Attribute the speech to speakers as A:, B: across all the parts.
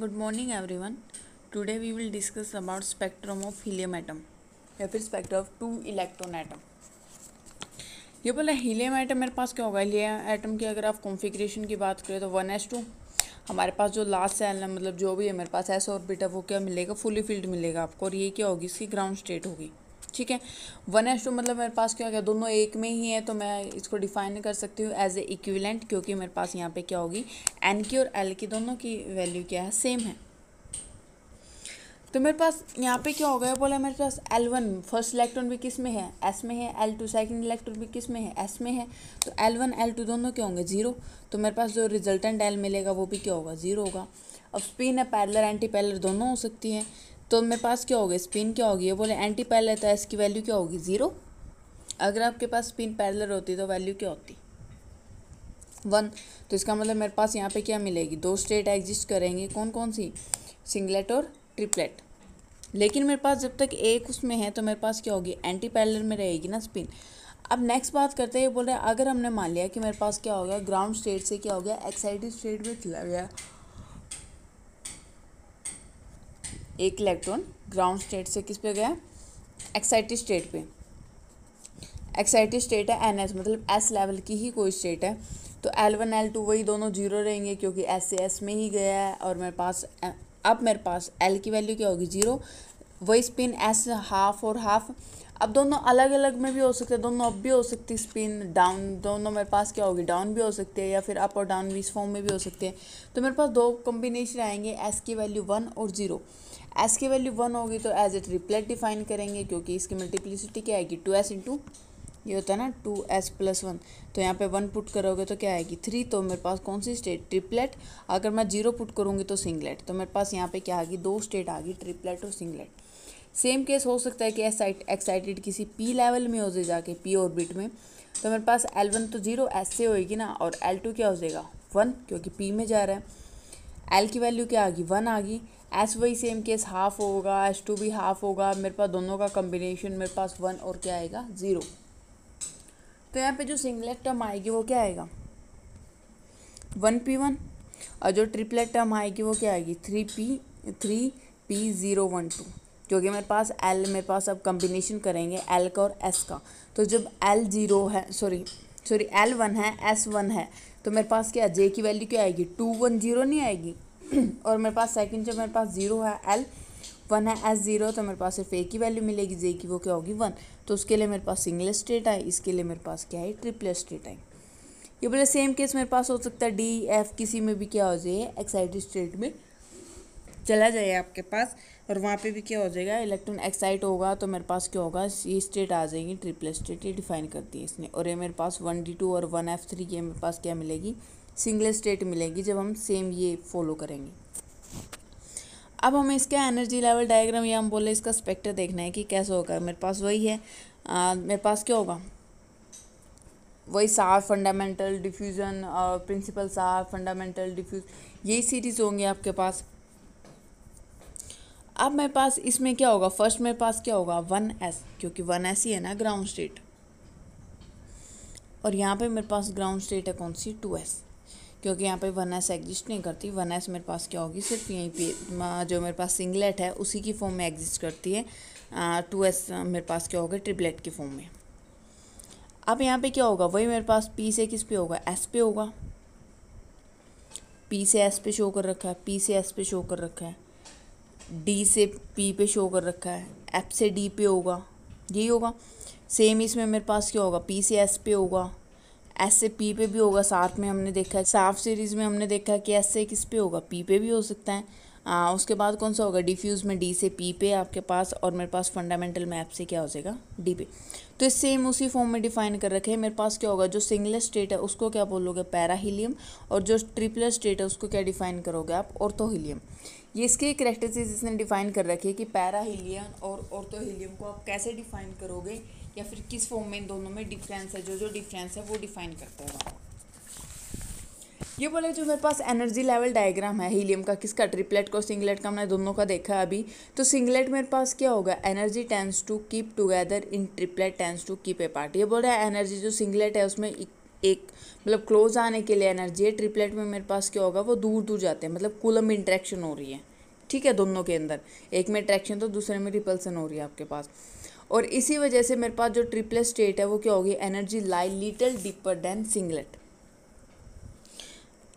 A: good morning everyone today we will discuss about spectrum of helium atom या फिर spectrum of two electron atom ये बोला helium atom मेरे पास क्या होगा हीलियम एटम की अगर आप कॉन्फिग्रेशन की बात करें तो वन एस टू हमारे पास जो लास्ट सेल है मतलब जो भी है मेरे पास एस और बीटा वो क्या मिलेगा फुली फील्ड मिलेगा आपको और ये क्या होगी इसकी ग्राउंड स्टेट होगी ठीक है वन एस टू मतलब मेरे पास क्या हो गया दोनों एक में ही है तो मैं इसको डिफाइन कर सकती हूँ एज ए इक्विलेंट क्योंकि मेरे पास यहाँ पे क्या होगी एन की और एल की दोनों की वैल्यू क्या है सेम है तो मेरे पास यहाँ पे क्या हो गया बोला मेरे पास एल वन फर्स्ट इलेक्ट्रॉन भी किस में है एस में है एल टू सेकेंड इलेक्ट्रॉन भी किस में है एस में है तो एल वन एल टू दोनों क्या होंगे जीरो तो मेरे पास जो रिजल्टेंट एल मिलेगा वो भी क्या होगा जीरो होगा अब स्पिन है पैरलर एंटी पैरलर दोनों हो सकती है तो मेरे पास क्या होगा स्पिन क्या होगी ये बोले एंटी पैरलर था इसकी वैल्यू क्या होगी ज़ीरो अगर आपके पास स्पिन पैरलर होती तो वैल्यू क्या होती वन तो इसका मतलब मेरे पास यहाँ पे क्या मिलेगी दो स्टेट एग्जिस्ट करेंगे कौन कौन सी सिंगलेट और ट्रिपलेट लेकिन मेरे पास जब तक एक उसमें है तो मेरे पास क्या होगी एंटी पैरलर में रहेगी ना स्पिन अब नेक्स्ट बात करते हैं ये बोल रहे हैं अगर हमने मान लिया कि मेरे पास क्या हो गया ग्राउंड स्टेट से क्या हो गया एक्साइटेड स्टेट में चला गया एक इलेक्ट्रॉन ग्राउंड स्टेट से किस पे गया एक्साइटेड स्टेट पे एक्साइटेड स्टेट है एन एस मतलब एस लेवल की ही कोई स्टेट है तो एल वन एल टू वही दोनों जीरो रहेंगे क्योंकि एस से एस में ही गया है और मेरे पास अब मेरे पास एल की वैल्यू क्या होगी जीरो वही स्पिन एस हाफ और हाफ अब दोनों अलग अलग में भी हो सकते हैं दोनों अब भी हो सकती है स्पिन डाउन दोनों मेरे पास क्या होगी डाउन भी हो सकती है या फिर अप और डाउन भी इस फॉर्म में भी हो सकते हैं तो मेरे पास दो कॉम्बिनेशन आएंगे एस की वैल्यू वन और ज़ीरो एस की वैल्यू वन होगी तो एज ए ट्रिपलेट डिफाइन करेंगे क्योंकि इसकी मल्टीप्लिसिटी क्या आएगी टू एस इंटू ये होता है ना टू एस प्लस वन तो यहाँ पे वन पुट करोगे तो क्या आएगी थ्री तो मेरे पास कौन सी स्टेट ट्रिपलेट अगर मैं जीरो पुट करूँगी तो सिंगलेट तो मेरे पास यहाँ पे क्या आ गई दो स्टेट आ गई ट्रिपलेट और सिंगलेट सेम केस हो सकता है कि एक्साइटेड किसी पी लेवल में हो जाए जाके पी ऑर्बिट में तो मेरे पास एल वन तो जीरो एस से होएगी ना और एल टू क्या हो जाएगा वन क्योंकि पी में जा रहा है एल की वैल्यू क्या आ गई वन आ गई एस वही सेम केस हाफ होगा एस टू भी हाफ होगा मेरे पास दोनों का कम्बिनेशन मेरे पास वन और क्या आएगा ज़ीरो तो यहाँ पे जो सिंगलेट टर्म आएगी वो क्या आएगा वन पी वन और जो ट्रिपलेट टर्म आएगी वो क्या आएगी three P three P zero one two क्योंकि मेरे पास एल मेरे पास अब कम्बिनेशन करेंगे एल का और एस का तो जब एल ज़ीरो है सॉरी सॉरी एल वन है एस वन है तो मेरे पास क्या जे की वैल्यू क्या आएगी टू वन ज़ीरो नहीं आएगी और मेरे पास सेकंड जो मेरे पास ज़ीरो है एल वन है एस ज़ीरो तो मेरे पास सिर्फ ए की वैल्यू मिलेगी जे की वो क्या होगी वन तो उसके लिए मेरे पास सिंगल स्टेट है इसके लिए मेरे पास क्या है ट्रिपल स्टेट है ये बोले सेम केस मेरे पास हो सकता है डी एफ किसी में भी क्या हो जाए एक्साइटेड स्टेट में चला जाए आपके पास और वहाँ पे भी क्या हो जाएगा इलेक्ट्रॉन एक्साइट होगा तो मेरे पास क्या होगा ये स्टेट आ जाएगी ट्रिपल स्टेट ये डिफाइन करती है इसने और ये मेरे पास वन डी टू और वन एफ थ्री ये मेरे पास क्या मिलेगी सिंगल स्टेट मिलेगी जब हम सेम ये फॉलो करेंगे अब हमें इसका एनर्जी लेवल डायग्राम या हम बोले इसका स्पेक्टर देखना है कि कैसा होगा मेरे पास वही है आ, मेरे पास क्या होगा वही सार फंडामेंटल डिफ्यूज़न और प्रिंसिपल सार फंडामेंटल डिफ्यूज यही सीरीज़ होंगे आपके पास अब मेरे पास इसमें क्या होगा फर्स्ट मेरे पास क्या होगा वन एस क्योंकि वन एस ही है ना ग्राउंड स्टेट और यहाँ पे मेरे पास ग्राउंड स्टेट है कौन सी टू एस क्योंकि यहाँ पे वन एस एग्जिस्ट नहीं करती वन एस मेरे पास क्या होगी सिर्फ यहीं पे जो मेरे पास सिंगलेट है उसी की फॉर्म में एग्जिस्ट करती है टू एस मेरे पास क्या होगा ट्रिपलेट की फॉर्म में अब यहाँ पे क्या होगा वही मेरे पास पी से किस पे होगा एस पे होगा पी से एस पे शो कर रखा है पी से एस पे शो कर रखा है डी से पी पे शो कर रखा है एफ से डी पे होगा यही होगा सेम इसमें मेरे पास क्या होगा पी से एस पे होगा एस से पी पे भी होगा साथ में हमने देखा है साफ सीरीज़ में हमने देखा कि एस से किस पे होगा पी पे भी हो सकता है आ, उसके बाद कौन सा होगा डिफ्यूज़ में डी से पी पे आपके पास और मेरे पास फंडामेंटल मैप से क्या हो जाएगा डी पे तो इस सेम उसी फॉर्म में डिफाइन कर रखे हैं मेरे पास क्या होगा जो सिंगलर स्टेट है उसको क्या बोलोगे पैराहीलियम और जो ट्रिपलर स्टेट है उसको क्या डिफाइन करोगे आप ऑर्थोहीलियम ये इसके करेक्टरिस्टिक्स इसने डिफाइन कर रखी है कि पैराहीलियम और ऑर्थोहीलियम को आप कैसे डिफाइन करोगे या फिर किस फॉर्म में दोनों में डिफरेंस है जो जो डिफरेंस है वो डिफाइन करते हैं ये बोले जो मेरे पास एनर्जी लेवल डायग्राम है हीलियम का किसका ट्रिपलेट का सिंगलेट का हमने दोनों का देखा अभी तो सिंगलेट मेरे पास क्या होगा energy tends to keep together in triplet tends to keep apart ये बोल रहा है एनर्जी जो सिंगलेट है उसमें एक मतलब क्लोज आने के लिए एनर्जी है ट्रिपलेट में मेरे पास क्या होगा वो दूर दूर जाते हैं मतलब कुलम इंट्रैक्शन हो रही है ठीक है दोनों के अंदर एक में अट्रैक्शन तो दूसरे में रिपल्सन हो रही है आपके पास और इसी वजह से मेरे पास जो ट्रिपल स्टेट है वो क्या होगी energy lie little deeper than singlet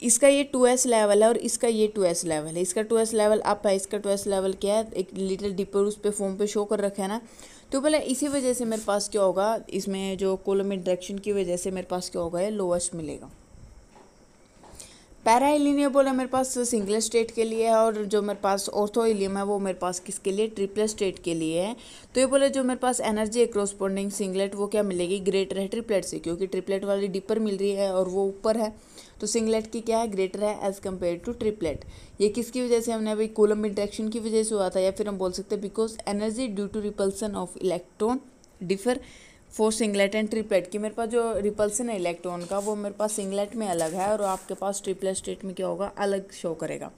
A: इसका ये टू एस लेवल है और इसका ये टू एस लेवल है इसका टू एस लेवल अप है इसका टू एस लेवल क्या है एक लिटिल डिपर उस पर फोम पे शो कर रखा है ना तो पहले इसी वजह से मेरे पास क्या होगा इसमें जो कोलोमिट डायरेक्शन की वजह से मेरे पास क्या होगा ये लोवेस्ट मिलेगा पैरा इलिनियबल बोला मेरे पास सिंगल स्टेट के लिए है और जो मेरे पास ऑर्थो इलियम है वो मेरे पास किसके लिए ट्रिपल स्टेट के लिए है तो ये बोले जो मेरे पास एनर्जी है क्रॉसपॉन्डिंग सिंगलेट वो क्या मिलेगी ग्रेटर है ट्रिपलेट से क्योंकि ट्रिपलेट वाली डिपर मिल रही है और वो ऊपर है तो सिंगलेट की क्या है ग्रेटर है एज़ कम्पेयर टू ट्रिपलेट ये किसकी वजह से हमने अभी कोलम इंट्रैक्शन की वजह से हुआ था या फिर हम बोल सकते हैं because energy due to repulsion of electron differ for singlet and triplet की मेरे पास जो रिपल्सन है इलेक्ट्रॉन का वो मेरे पास सिंगलेट में अलग है और आपके पास ट्रिपलेट स्टेट में क्या होगा अलग शो करेगा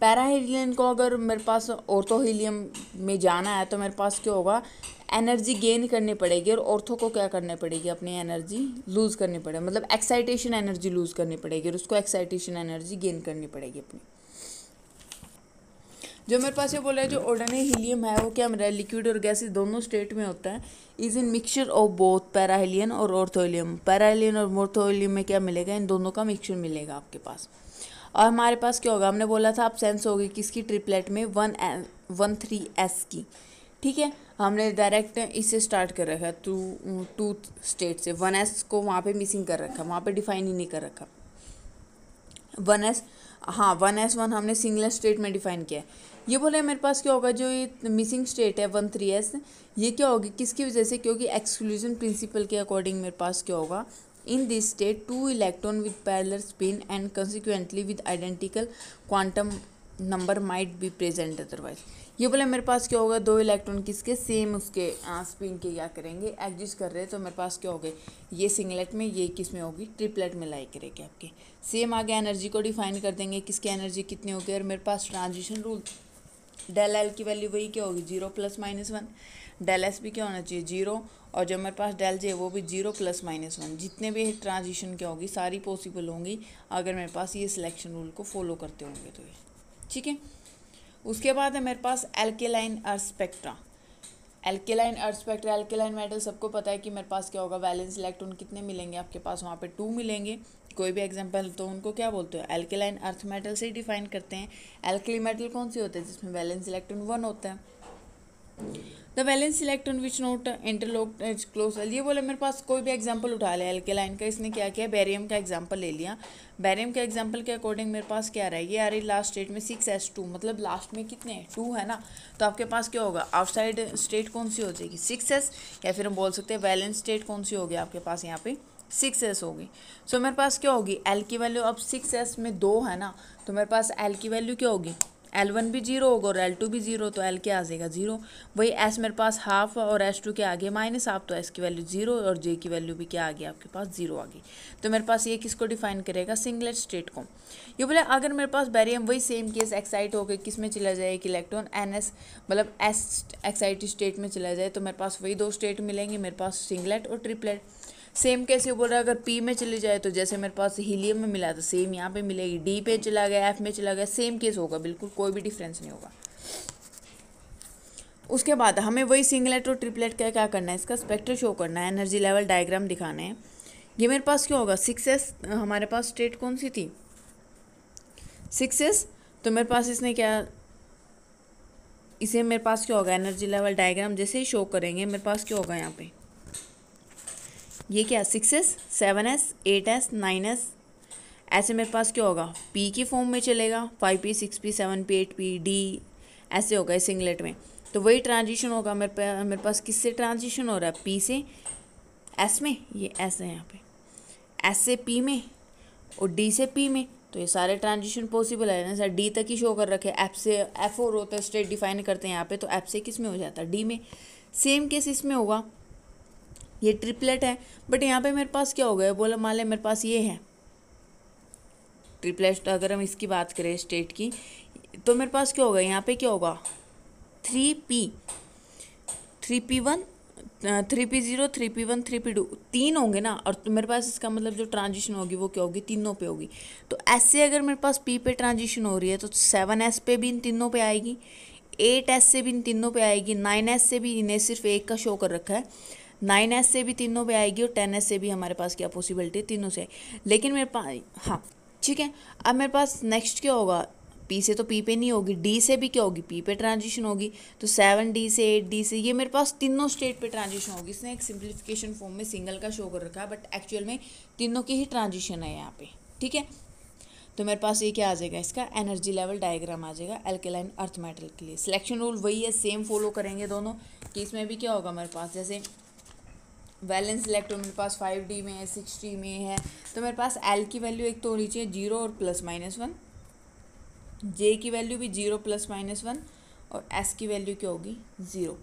A: पैराहीलियम को अगर मेरे पास ऑर्थोहीलियम में जाना है तो मेरे पास क्या होगा एनर्जी गेन करनी पड़ेगी और ऑर्थो को क्या करनी पड़ेगी अपनी एनर्जी लूज़ करनी पड़ेगी मतलब एक्साइटेशन एनर्जी लूज़ करनी पड़ेगी और उसको एक्साइटेशन एनर्जी गेन करनी पड़ेगी अपनी जो मेरे पास ये बोला है जो ओडने हीलियम है वो क्या मेरा लिक्विड और गैसेज दोनों स्टेट में होता है is in mixture of both parahelium और ऑर्थोलियम पैराहीलियन और मोर्थोलियम में क्या मिलेगा इन दोनों का मिक्सचर मिलेगा आपके पास और हमारे पास क्या होगा हमने बोला था आप सेंस होगी किसकी ट्रिपलेट में वन वन थ्री एस की ठीक है हमने डायरेक्ट इसे स्टार्ट कर रखा टू टू स्टेट से वन एस को वहाँ पे मिसिंग कर रखा वहाँ पे डिफाइन ही नहीं कर रखा वन एस हाँ वन एस वन हमने सिंगल स्टेट में डिफाइन किया है ये बोले मेरे पास क्या होगा जो ये मिसिंग स्टेट है वन थ्री एस ये क्या होगी किसकी वजह से क्योंकि एक्सक्लूजन प्रिंसिपल के अकॉर्डिंग मेरे पास क्या होगा in this state two electron with parallel spin and consequently with identical quantum number might be present otherwise ये बोले मेरे पास क्या होगा दो इलेक्ट्रॉन किसके सेम उसके स्पिन के क्या करेंगे एग्जिस्ट कर रहे हैं तो मेरे पास क्या हो गए ये सिंगलेट में ये किस में होगी ट्रिपलेट में लाई करेगी आपके सेम आगे एनर्जी को डिफाइन कर देंगे किसके एनर्जी कितनी होगी और मेरे पास ट्रांजिशन रूल डेल एल की वैल्यू वही क्या होगी zero plus minus one del s भी क्या होना चाहिए जीरो और जब मेरे पास डेल जे वो भी जीरो प्लस माइनस वन जितने भी ट्रांजिशन क्या होगी सारी पॉसिबल होंगी अगर मेरे पास ये सिलेक्शन रूल को फॉलो करते होंगे तो ये ठीक है उसके बाद है मेरे पास एल्केलाइन और spectra alkaline earth spectra alkaline metal सबको पता है कि मेरे पास क्या होगा वैलेंस इलेक्ट्रॉन कितने मिलेंगे आपके पास वहाँ पे टू मिलेंगे कोई भी एग्जांपल तो उनको क्या बोलते हो एल्केलाइन अर्थ मेटल से ही डिफाइन करते हैं एल्कली मेटल कौन से होते हैं जिसमें वैलेंस इलेक्ट्रॉन वन होता है the valence select on which not interlock close ये बोला मेरे पास कोई भी एग्जाम्पल उठा लिया एल्के लाइन का इसने क्या किया बैरियम का एग्जाम्पल ले लिया बैरियम के एग्जाम्पल के अकॉर्डिंग मेरे पास क्या रहा ये आ रही लास्ट स्टेट में सिक्स एस टू मतलब लास्ट में कितने हैं टू है ना तो आपके पास क्या होगा आउटसाइड स्टेट कौन सी हो जाएगी सिक्स एस या फिर हम बोल सकते हैं बैलेंस स्टेट कौन सी होगी आपके पास यहाँ पे सिक्स एस होगी सो मेरे पास क्या होगी एल की वैल्यू अब सिक्स एस में दो है ना तो मेरे पास एल की वैल्यू क्या होगी एल वन भी जीरो होगा और एल टू भी जीरो तो एल क्या आ जाएगा जीरो वही एस मेरे पास हाफ और एस टू के आ गया माइनस हाफ तो एस की वैल्यू जीरो और जे की वैल्यू भी क्या आ गया आपके पास जीरो आ गई तो मेरे पास ये किसको डिफाइन करेगा सिंगलेट स्टेट को ये बोले अगर मेरे पास बैरियम वही सेम केस एक्साइट होकर किस में चला जाए एक इलेक्ट्रॉन एन एस मतलब एस एक्साइट स्टेट में चला जाए तो मेरे पास वही दो स्टेट मिलेंगे मेरे पास सिंगलेट और ट्रिपलेट सेम कैसे बोल रहा है अगर पी में चले जाए तो जैसे मेरे पास हीलियम में मिला था सेम तो यहाँ पे मिलेगी डी पे चला गया एफ में चला गया सेम केस होगा बिल्कुल कोई भी डिफरेंस नहीं होगा उसके बाद हमें वही सिंगलेट और ट्रिपलेट का क्या करना है इसका स्पेक्ट्रल शो करना है एनर्जी लेवल डायग्राम दिखाना है ये मेरे पास क्यों होगा सिक्स एस हमारे पास स्टेट कौन सी थी सिक्स एस तो मेरे पास इसने क्या इसे मेरे पास क्या होगा एनर्जी लेवल डायग्राम जैसे ही शो करेंगे मेरे पास क्या होगा यहाँ पे ये क्या six s seven s eight s nine s ऐसे मेरे पास क्या होगा पी के फॉर्म में चलेगा five P six P seven P eight P D ऐसे होगा इस सिंगलेट में तो वही ट्रांजिशन होगा मेरे पास मेरे पास किससे ट्रांजिशन हो रहा है पी से एस में ये एस है यहाँ पे एस से पी में और डी से पी में तो ये सारे ट्रांजिशन पॉसिबल है ना सर डी तक ही शो कर रखे एफ़ से एफ और होता है स्टेट डिफाइन करते हैं यहाँ पे तो एफ से किस में हो जाता है डी में सेम केस इसमें होगा ये ट्रिपलेट है बट यहाँ पे मेरे पास क्या हो गया बोला मान मेरे पास ये है ट्रिपलेट अगर हम इसकी बात करें स्टेट की तो मेरे पास क्या होगा यहाँ पे क्या होगा three P three P one three P zero three P one three P two तीन होंगे ना और तो मेरे पास इसका मतलब जो ट्रांजिशन होगी वो क्या होगी तीनों पे होगी तो ऐसे अगर मेरे पास पी पे ट्रांजिशन हो रही है तो सेवन एस पे भी इन तीनों पे आएगी एट एस से भी इन तीनों पे आएगी नाइन एस से भी इन्हें सिर्फ एक का शो कर रखा है नाइन एस से भी तीनों पे आएगी और टेन एस से भी हमारे पास क्या पॉसिबिलिटी तीनों से लेकिन मेरे पास हाँ ठीक है अब मेरे पास नेक्स्ट क्या होगा पी से तो पी पे नहीं होगी डी से भी क्या होगी पी पे ट्रांजिशन होगी तो सेवन डी से एट डी से ये मेरे पास तीनों स्टेट पे ट्रांजिशन होगी इसने एक सिंप्लीफिकेशन फॉर्म में सिंगल का शो कर रखा है बट एक्चुअल में तीनों की ही ट्रांजिशन है यहाँ पे ठीक है तो मेरे पास ये क्या आ जाएगा इसका एनर्जी लेवल डायग्राम आ जाएगा एल्केलाइन अर्थ मेटल के लिए सिलेक्शन रूल वही है सेम फॉलो करेंगे दोनों कि इसमें भी क्या होगा मेरे पास जैसे वैलेंस इलेक्ट्रॉन मेरे पास फाइव डी में है सिक्स डी में है तो मेरे पास एल की वैल्यू एक तो होनी चाहिए जीरो और प्लस माइनस वन जे की वैल्यू भी जीरो प्लस माइनस वन और एस की वैल्यू क्या होगी ज़ीरो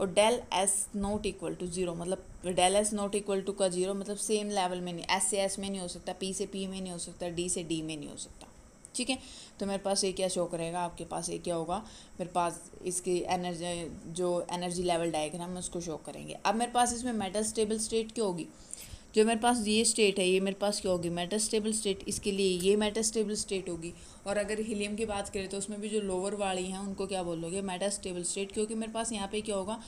A: और del S not equal to zero मतलब del S not equal to का ज़ीरो मतलब सेम लेवल में नहीं एस से एस में नहीं हो सकता पी से पी में नहीं हो सकता डी से डी में नहीं हो सकता ठीक है तो मेरे पास एक क्या शौक रहेगा आपके पास एक क्या होगा मेरे पास इसकी एनर्जी जो एनर्जी लेवल डायग्राम है उसको शो करेंगे अब मेरे पास इसमें मेटल स्टेबल स्टेट क्या होगी जो मेरे पास ये स्टेट है ये मेरे पास क्या होगी मेटल स्टेबल स्टेट इसके लिए ये मेटल स्टेबल स्टेट होगी और अगर हीलियम की बात करें तो उसमें भी जो लोअर वाली हैं उनको क्या बोलोगे मेटल स्टेबल स्टेट क्योंकि मेरे पास यहाँ पे क्या होगा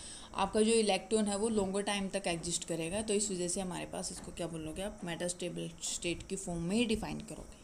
A: आपका जो इलेक्ट्रॉन है वो लॉन्गर टाइम तक एग्जिस्ट करेगा तो इस वजह से हमारे पास इसको क्या बोलोगे आप मेटल स्टेबल स्टेट की फॉर्म में ही डिफाइन करोगे